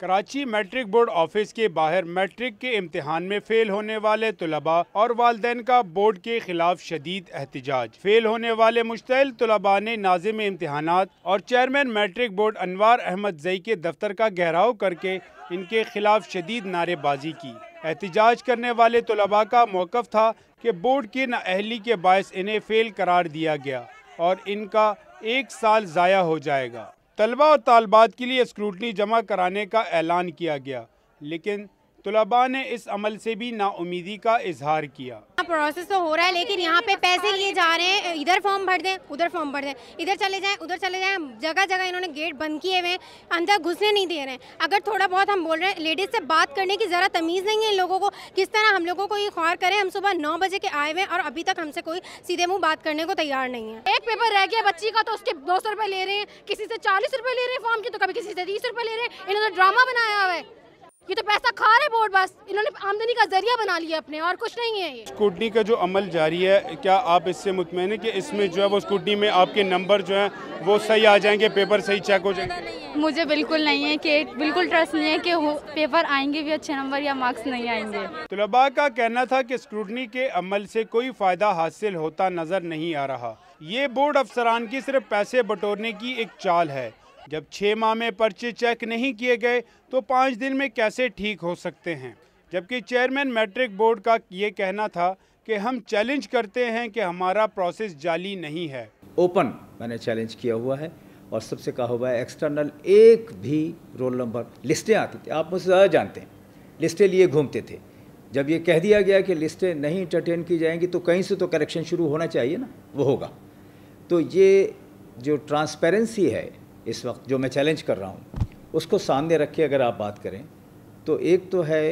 Karachi matric board office के बाहर matric के इम्तिहान में फेल होने वाले तलबा और वालदेन का बोर्ड के खिलाफ शदीद एहतजाज फेल होने वाले मुश्तिल तलबा ने नाजिम इम्तहान और chairman matric board Anwar Ahmed Zai के दफ्तर का गहराव करके इनके खिलाफ शदीद नारेबाजी की एहतजाज करने वाले तलबा का मौक़ था कि बोर्ड की नाअहली के बायस इन्हें फेल करार दिया गया और इनका एक साल ज़ाया हो जाएगा तलबा और तालबात के लिए स्क्रूटनी जमा कराने का ऐलान किया गया लेकिन तलबा ने इस अमल से भी नाउमीदी का इजहार किया प्रोसेस तो हो रहा है लेकिन यहाँ पे पैसे लिए जा रहे हैं इधर फॉर्म भर दें उधर फॉर्म भर दें इधर चले जाएं उधर चले जाएं जगह जगह इन्होंने गेट बंद किए हुए हैं अंदर घुसने नहीं दे रहे हैं अगर थोड़ा बहुत हम बोल रहे हैं लेडीज़ से बात करने की ज़रा तमीज़ नहीं है इन लोगों को किस तरह हम लोगों को ये ख्वार करें हम सुबह नौ बजे के आए हुए हैं और अभी तक हमसे कोई सीधे मुँह बात करने को तैयार नहीं है एक पेपर रह गया बच्ची का तो उसके दो सौ ले रहे हैं किसी से चालीस ले रहे हैं फॉर्म के तो कभी किसी से तीस ले रहे हैं इन्होंने ड्रामा बनाया हुआ है ये तो पैसा खा रहे बोर्ड बस इन्होंने आमदनी का जरिया बना लिया अपने और कुछ नहीं है ये स्कूटनी का जो अमल जारी है क्या आप इससे मुतमिन है कि इसमें जो है वो स्कूटनी में आपके नंबर जो है वो सही आ जाएंगे पेपर सही चेक हो जाएंगे मुझे बिल्कुल नहीं है कि बिल्कुल ट्रस्ट नहीं है कि पेपर आएंगे भी अच्छे नंबर या मार्क्स नहीं आएंगे तलबा का कहना था कि स्क्रूटनी के अमल से कोई फ़ायदा हासिल होता नज़र नहीं आ रहा ये बोर्ड अफसरान की सिर्फ पैसे बटोरने की एक चाल है जब छः माह में पर्चे चेक नहीं किए गए तो पाँच दिन में कैसे ठीक हो सकते हैं जबकि चेयरमैन मैट्रिक बोर्ड का ये कहना था कि हम चैलेंज करते हैं कि हमारा प्रोसेस जाली नहीं है ओपन मैंने चैलेंज किया हुआ है और सबसे कहा हुआ है एक्सटर्नल एक भी रोल नंबर लिस्टें आती थी आप मुझसे ज़्यादा जानते हैं लिस्टें लिए घूमते थे जब ये कह दिया गया कि लिस्टें नहीं इंटरटेन की जाएंगी तो कहीं से तो करेक्शन शुरू होना चाहिए ना वो होगा तो ये जो ट्रांसपेरेंसी है इस वक्त जो मैं चैलेंज कर रहा हूँ उसको सामने रख के अगर आप बात करें तो एक तो है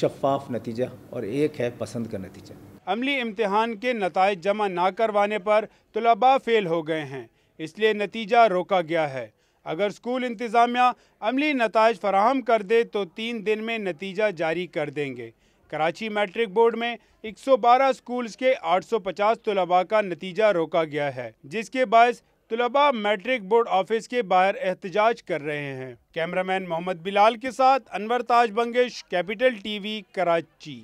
शफाफ नतीजा और एक है पसंद का नतीजा अमली इम्तहान के नतज जमा ना करवाने पर तलबा फेल हो गए हैं इसलिए नतीजा रोका गया है अगर स्कूल इंतज़ामिया अमली नतज फराहम कर दे तो तीन दिन में नतीजा जारी कर देंगे कराची मैट्रिक बोर्ड में 112 स्कूल्स के 850 सौ का नतीजा रोका गया है जिसके बायस तुलबा मैट्रिक बोर्ड ऑफिस के बाहर एहतजाज कर रहे हैं कैमरामैन मोहम्मद बिलाल के साथ अनवर ताज बंगेश कैपिटल टीवी कराची